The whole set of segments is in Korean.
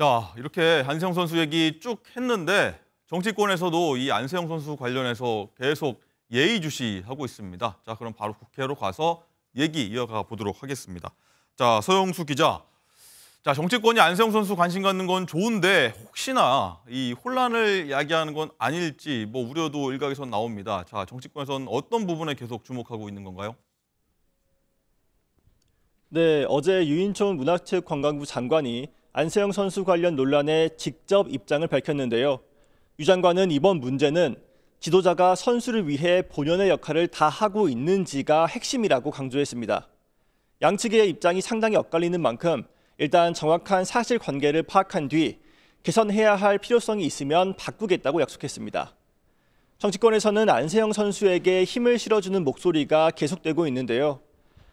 자, 이렇게 안세영 선수 얘기 쭉 했는데 정치권에서도 이 안세영 선수 관련해서 계속 예의주시하고 있습니다. 자, 그럼 바로 국회로 가서 얘기 이어가 보도록 하겠습니다. 자, 서영수 기자. 자, 정치권이 안세영 선수 관심 갖는 건 좋은데 혹시나 이 혼란을 야기하는 건 아닐지 뭐 우려도 일각에선 나옵니다. 자, 정치권에선 어떤 부분에 계속 주목하고 있는 건가요? 네, 어제 유인촌 문화체육관광부 장관이 안세영 선수 관련 논란에 직접 입장을 밝혔는데요. 유 장관은 이번 문제는 지도자가 선수를 위해 본연의 역할을 다 하고 있는지가 핵심이라고 강조했습니다. 양측의 입장이 상당히 엇갈리는 만큼 일단 정확한 사실 관계를 파악한 뒤 개선해야 할 필요성이 있으면 바꾸겠다고 약속했습니다. 정치권에서는 안세영 선수에게 힘을 실어주는 목소리가 계속되고 있는데요.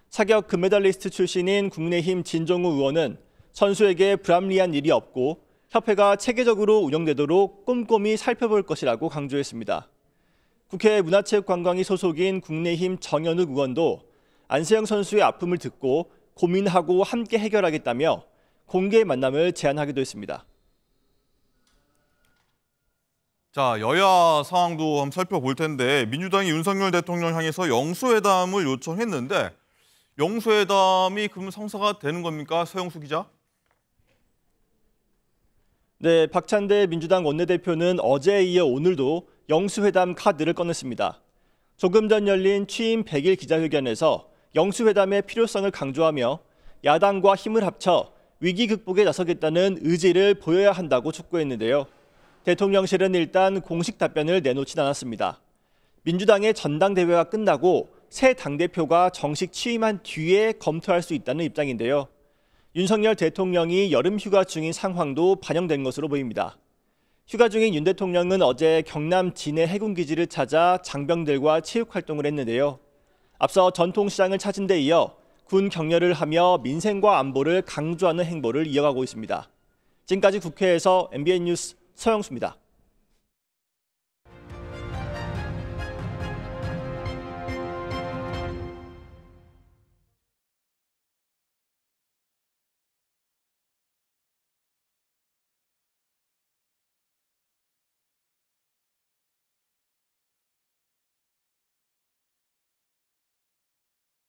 사격 금메달리스트 출신인 국내힘 진종우 의원은 선수에게 불합리한 일이 없고 협회가 체계적으로 운영되도록 꼼꼼히 살펴볼 것이라고 강조했습니다. 국회 문화체육관광위 소속인 국내힘 정현욱 의원도 안세영 선수의 아픔을 듣고 고민하고 함께 해결하겠다며 공개 만남을 제안하기도 했습니다. 자 여야 상황도 한번 살펴볼 텐데 민주당이 윤석열 대통령 향해서 영수회담을 요청했는데 영수회담이 그럼 성사가 되는 겁니까? 서영수 기자. 네, 박찬대 민주당 원내대표는 어제에 이어 오늘도 영수회담 카드를 꺼냈습니다. 조금 전 열린 취임 100일 기자회견에서 영수회담의 필요성을 강조하며 야당과 힘을 합쳐 위기 극복에 나서겠다는 의지를 보여야 한다고 촉구했는데요. 대통령실은 일단 공식 답변을 내놓진 않았습니다. 민주당의 전당대회가 끝나고 새 당대표가 정식 취임한 뒤에 검토할 수 있다는 입장인데요. 윤석열 대통령이 여름 휴가 중인 상황도 반영된 것으로 보입니다. 휴가 중인 윤 대통령은 어제 경남 진해 해군기지를 찾아 장병들과 체육활동을 했는데요. 앞서 전통시장을 찾은 데 이어 군 격려를 하며 민생과 안보를 강조하는 행보를 이어가고 있습니다. 지금까지 국회에서 MBN 뉴스 서영수입니다.